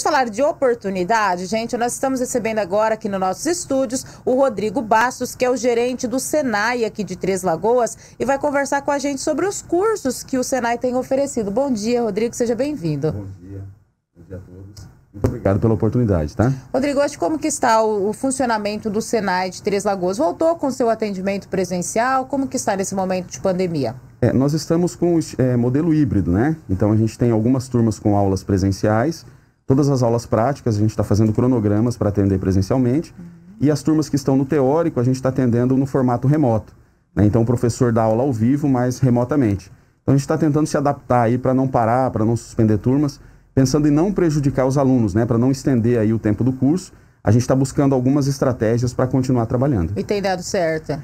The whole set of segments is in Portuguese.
vamos falar de oportunidade, gente. Nós estamos recebendo agora aqui nos nossos estúdios o Rodrigo Bastos, que é o gerente do Senai aqui de Três Lagoas, e vai conversar com a gente sobre os cursos que o Senai tem oferecido. Bom dia, Rodrigo, seja bem-vindo. Bom dia, bom dia a todos. Muito obrigado pela oportunidade, tá? Rodrigo, hoje como que está o, o funcionamento do Senai de Três Lagoas? Voltou com seu atendimento presencial? Como que está nesse momento de pandemia? É, nós estamos com é, modelo híbrido, né? Então a gente tem algumas turmas com aulas presenciais Todas as aulas práticas a gente está fazendo cronogramas para atender presencialmente. Uhum. E as turmas que estão no teórico a gente está atendendo no formato remoto. Né? Então o professor dá aula ao vivo, mas remotamente. Então a gente está tentando se adaptar aí para não parar, para não suspender turmas, pensando em não prejudicar os alunos, né? para não estender aí o tempo do curso. A gente está buscando algumas estratégias para continuar trabalhando. E tem dado certo?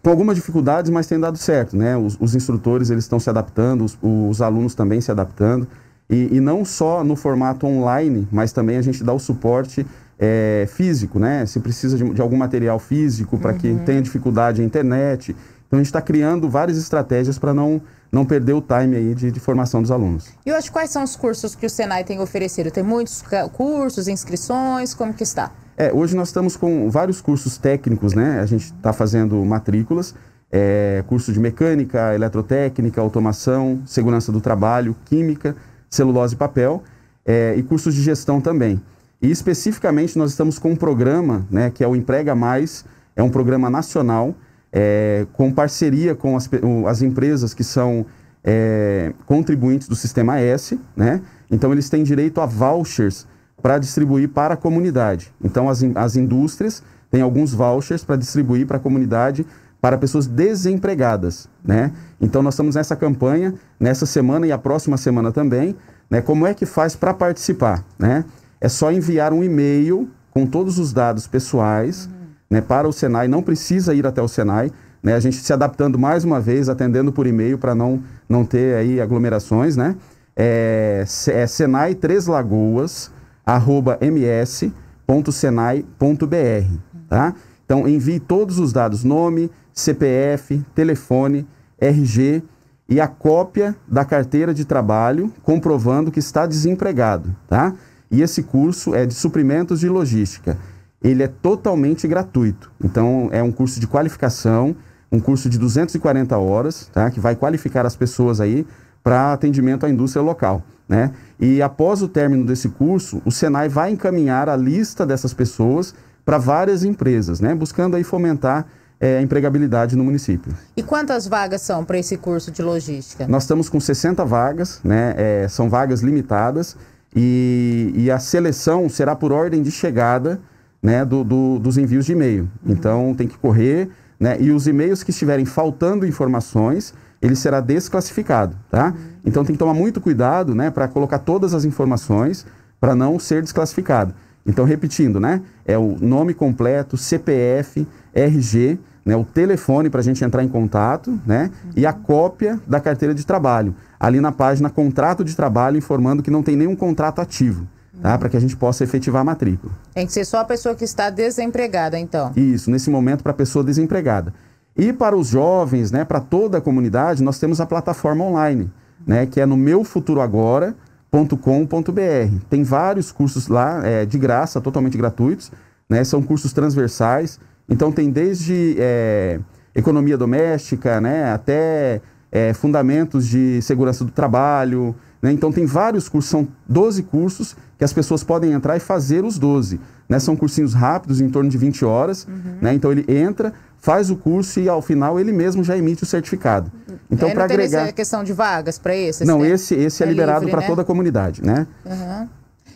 com algumas dificuldades, mas tem dado certo, né? Os, os instrutores eles estão se adaptando, os, os, alunos também se adaptando. E, e não só no formato online, mas também a gente dá o suporte é, físico, né? Se precisa de, de algum material físico para uhum. quem tenha dificuldade em internet. Então a gente está criando várias estratégias para não não perder o time aí de, de, formação dos alunos. E hoje quais são os cursos que o Senai tem oferecido? Tem muitos cursos, inscrições, como que está? É, hoje nós estamos com vários cursos técnicos, né? A gente está fazendo matrículas, é, curso de mecânica, eletrotécnica, automação, segurança do trabalho, química celulose e papel, é, e cursos de gestão também. E especificamente nós estamos com um programa, né, que é o Emprega Mais, é um programa nacional, é, com parceria com as, as empresas que são é, contribuintes do Sistema S, né? Então eles têm direito a vouchers para distribuir para a comunidade. Então as, as indústrias têm alguns vouchers para distribuir para a comunidade para pessoas desempregadas, né? Então nós estamos nessa campanha nessa semana e a próxima semana também, né? Como é que faz para participar, né? É só enviar um e-mail com todos os dados pessoais, uhum. né, para o Senai, não precisa ir até o Senai, né? A gente se adaptando mais uma vez, atendendo por e-mail para não não ter aí aglomerações, né? É, é Senai Três Lagoas arroba ms.senai.br, tá? Então envie todos os dados, nome, CPF, telefone, RG e a cópia da carteira de trabalho comprovando que está desempregado, tá? E esse curso é de suprimentos de logística. Ele é totalmente gratuito. Então é um curso de qualificação, um curso de 240 horas, tá? Que vai qualificar as pessoas aí para atendimento à indústria local, né? E após o término desse curso, o Senai vai encaminhar a lista dessas pessoas para várias empresas, né? Buscando aí fomentar é, empregabilidade no município. E quantas vagas são para esse curso de logística? Nós estamos com 60 vagas, né? É, são vagas limitadas e, e, a seleção será por ordem de chegada né, do, do dos envios de e-mail. Uhum. Então tem que correr, né? E os e-mails que estiverem faltando informações, ele será desclassificado, tá? Uhum. Então tem que tomar muito cuidado, né, para colocar todas as informações para não ser desclassificado. Então repetindo, né? É o nome completo, CPF, RG, né, o telefone para a gente entrar em contato né, uhum. e a uhum. cópia da carteira de trabalho. Ali na página Contrato de Trabalho, informando que não tem nenhum contrato ativo. Tá? Uhum. Para que a gente possa efetivar a matrícula. Tem que ser só a pessoa que está desempregada, então. Isso, nesse momento, para a pessoa desempregada. E para os jovens, né, para toda a comunidade, nós temos a plataforma online, né, que é no meufuturoagora.com.br. Tem vários cursos lá, é, de graça, totalmente gratuitos. Né, são cursos transversais então tem desde é, economia doméstica, né, até é, fundamentos de segurança do trabalho. Né? Então tem vários cursos, são 12 cursos que as pessoas podem entrar e fazer os 12. Né? São cursinhos rápidos, em torno de 20 horas. Uhum. Né? Então ele entra, faz o curso e ao final ele mesmo já emite o certificado. Então para agregar essa questão de vagas para esse? Assim? Não, esse esse é, é liberado para né? toda a comunidade, né? Uhum.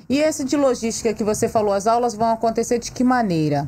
E esse de logística que você falou, as aulas vão acontecer de que maneira?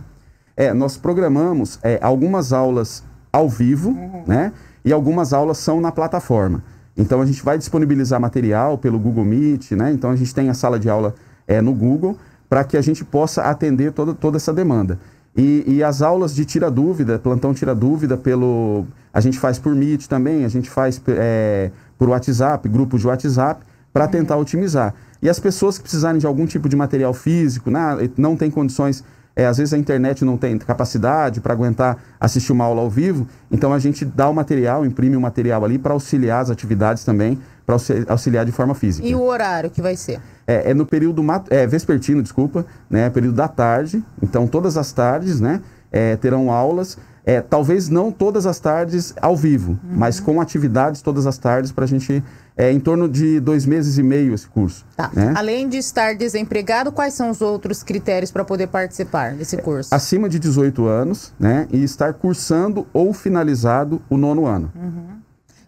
É, nós programamos é, algumas aulas ao vivo, uhum. né? E algumas aulas são na plataforma. Então a gente vai disponibilizar material pelo Google Meet, né? Então a gente tem a sala de aula é, no Google para que a gente possa atender toda, toda essa demanda. E, e, as aulas de tira dúvida, plantão tira dúvida, pelo a gente faz por Meet também, a gente faz é, por WhatsApp, grupos de WhatsApp, para uhum. tentar otimizar. E as pessoas que precisarem de algum tipo de material físico, né, não tem condições é, às vezes a internet não tem capacidade para aguentar assistir uma aula ao vivo, então a gente dá o material, imprime o material ali para auxiliar as atividades também, para auxiliar de forma física. E o horário que vai ser? É, é no período é, vespertino, desculpa, né? É período da tarde. Então todas as tardes, né? É, terão aulas. É, talvez não todas as tardes ao vivo, uhum. mas com atividades todas as tardes para a gente é em torno de dois meses e meio esse curso. Tá. Né? Além de estar desempregado, quais são os outros critérios para poder participar desse curso? Acima de 18 anos, né? E estar cursando ou finalizado o nono ano. Uhum.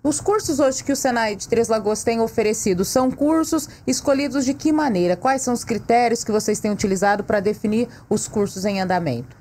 Os cursos hoje que o Senai de Três Lagoas tem oferecido são cursos escolhidos de que maneira? Quais são os critérios que vocês têm utilizado para definir os cursos em andamento?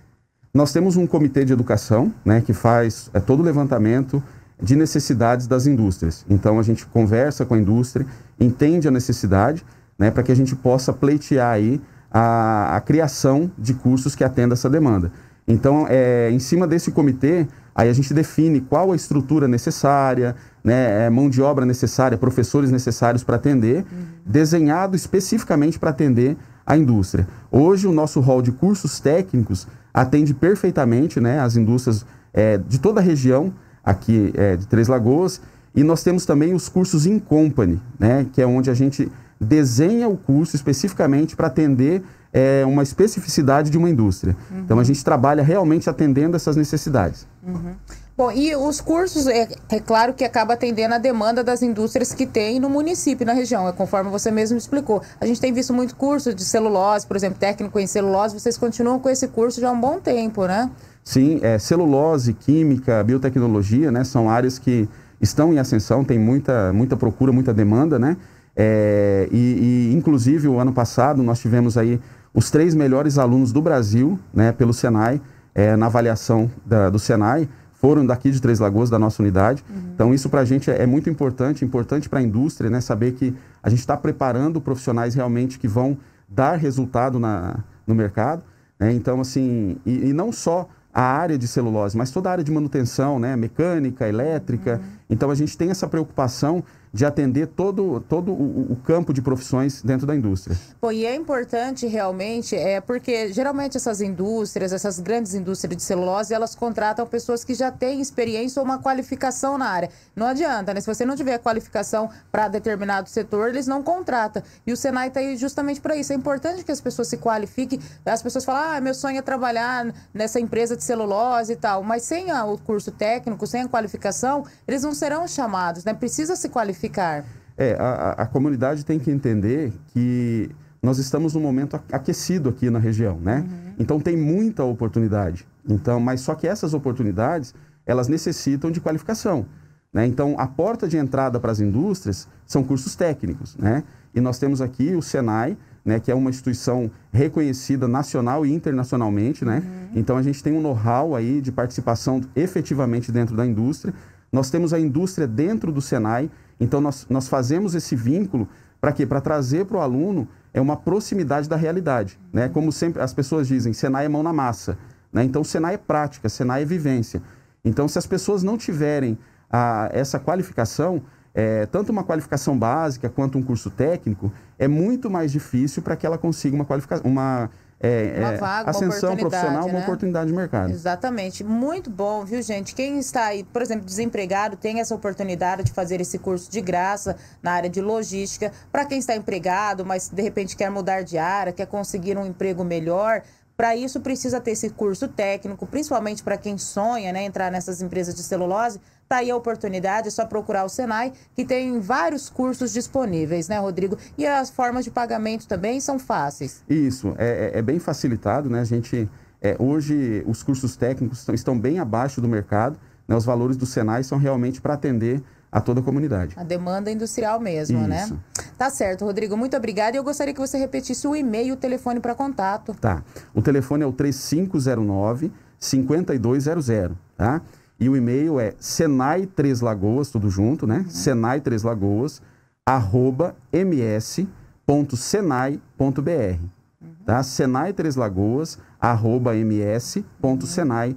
Nós temos um comitê de educação né, que faz é, todo o levantamento de necessidades das indústrias. Então a gente conversa com a indústria, entende a necessidade, né, para que a gente possa pleitear aí a, a, criação de cursos que atenda essa demanda. Então, é, em cima desse comitê, aí a gente define qual a estrutura necessária, né, é, mão de obra necessária, professores necessários para atender, uhum. desenhado especificamente para atender a indústria. Hoje, o nosso rol de cursos técnicos atende perfeitamente né, as indústrias é, de toda a região, aqui é, de Três Lagoas. E nós temos também os cursos in company, né, que é onde a gente desenha o curso especificamente para atender é, uma especificidade de uma indústria. Uhum. Então a gente trabalha realmente atendendo essas necessidades. Uhum. Bom, e os cursos, é, é, claro que acaba atendendo a demanda das indústrias que tem no município, na região, é conforme você mesmo explicou. A gente tem visto muito curso de celulose, por exemplo, técnico em celulose, vocês continuam com esse curso já há um bom tempo, né? Sim, é, celulose, química, biotecnologia, né? São áreas que estão em ascensão, tem muita, muita procura, muita demanda, né? É, e, e, inclusive, o ano passado, nós tivemos aí os três melhores alunos do Brasil, né? Pelo Senai, é, na avaliação da, do Senai, foram daqui de Três Lagoas, da nossa unidade. Uhum. Então, isso para a gente é, é, muito importante, importante para a indústria, né? Saber que a gente está preparando profissionais realmente que vão dar resultado na, no mercado. Né? Então, assim, e, e não só a área de celulose, mas toda a área de manutenção, né? mecânica, elétrica. Uhum. Então a gente tem essa preocupação de atender todo, todo o, o, campo de profissões dentro da indústria. Pô, e é importante realmente, é porque geralmente essas indústrias, essas grandes indústrias de celulose, elas contratam pessoas que já têm experiência ou uma qualificação na área. Não adianta, né? Se você não tiver qualificação para determinado setor, eles não contratam. E o Senai está aí justamente para isso. É importante que as pessoas se qualifiquem. As pessoas falam, ah, meu sonho é trabalhar nessa empresa de celulose e tal. Mas sem a, o curso técnico, sem a qualificação, eles não serão chamados, né? Precisa se qualificar ficar. É, a, a comunidade tem que entender que nós estamos num momento aquecido aqui na região, né? Uhum. Então tem muita oportunidade. Então, mas só que essas oportunidades, elas necessitam de qualificação, né? Então, a porta de entrada para as indústrias são cursos técnicos, né? E nós temos aqui o Senai, né, que é uma instituição reconhecida nacional e internacionalmente, né? Uhum. Então a gente tem um know-how aí de participação efetivamente dentro da indústria. Nós temos a indústria dentro do Senai, então, nós, nós fazemos esse vínculo para quê? Para trazer para o aluno é uma proximidade da realidade. Né? Uhum. Como sempre as pessoas dizem, Senai é mão na massa. Né? Então, Senai é prática, Senai é vivência. Então, se as pessoas não tiverem a, ah, essa qualificação, é, tanto uma qualificação básica quanto um curso técnico, é muito mais difícil para que ela consiga uma qualificação. Uma, é, uma é, vaga, ascensão uma profissional, né? uma oportunidade de mercado. Exatamente. Muito bom, viu, gente? Quem está aí, por exemplo, desempregado, tem essa oportunidade de fazer esse curso de graça na área de logística. Para quem está empregado, mas de repente quer mudar de área, quer conseguir um emprego melhor, para isso, precisa ter esse curso técnico, principalmente para quem sonha né, entrar nessas empresas de celulose. Está aí a oportunidade, é só procurar o Senai, que tem vários cursos disponíveis, né, Rodrigo? E as formas de pagamento também são fáceis. Isso, é, é, é bem facilitado, né? A gente, é, hoje, os cursos técnicos estão, bem abaixo do mercado, né? os valores do Senai são realmente para atender a toda a comunidade. A demanda industrial mesmo, né? Isso. né? Tá certo, Rodrigo. Muito obrigada. E eu gostaria que você repetisse o e-mail e o telefone para contato. Tá. O telefone é o 3509 5200, tá? E o e-mail é Senai Três Lagoas, tudo junto, né? Uhum. Senai Três Lagoas, arroba ms.senai.br, uhum. tá? Senai Três Lagoas, arroba ms.senai.br.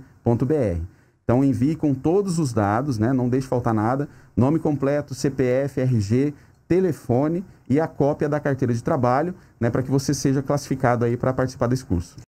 Então envie com todos os dados, né? não deixe faltar nada, nome completo, CPF, RG, telefone e a cópia da carteira de trabalho, né, para que você seja classificado aí para participar desse curso.